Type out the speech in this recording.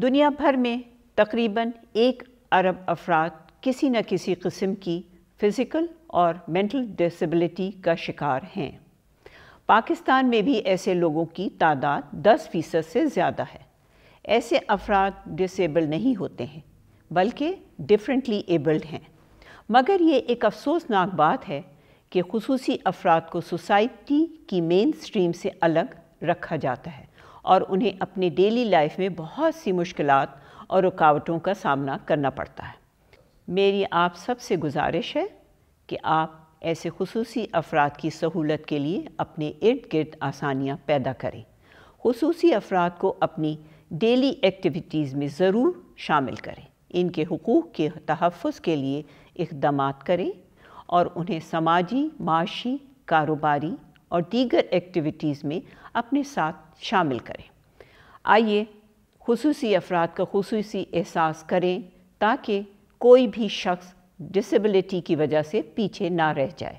दुनिया भर में तकरीबन एक अरब अफराद किसी न किसी किस्म की फ़िज़िकल और मेंटल डिसेबिलिटी का शिकार हैं पाकिस्तान में भी ऐसे लोगों की तादाद 10 फ़ीसद से ज़्यादा है ऐसे अफराद डिसेबल नहीं होते हैं बल्कि डिफरेंटली एबल्ड हैं मगर ये एक अफसोसनाक बात है कि खसूसी अफराद को सोसाइटी की मेन स्ट्रीम से अलग रखा जाता है और उन्हें अपने डेली लाइफ में बहुत सी मुश्किल और रुकावटों का सामना करना पड़ता है मेरी आप सब से गुजारिश है कि आप ऐसे खसूसी अफराद की सहूलत के लिए अपने इर्द गिर्द आसानियाँ पैदा करें खसूसी अफराद को अपनी डेली एक्टिविटीज़ में ज़रूर शामिल करें इनके हकूक़ के तहफ़ के लिए इकदाम करें और उन्हें समाजी माशी कारोबारी और दीगर एक्टिविटीज़ में अपने साथ शामिल करें आइए खसूस अफराद का खसूस एहसास करें ताकि कोई भी शख्स डिसेबिलिटी की वजह से पीछे ना रह जाए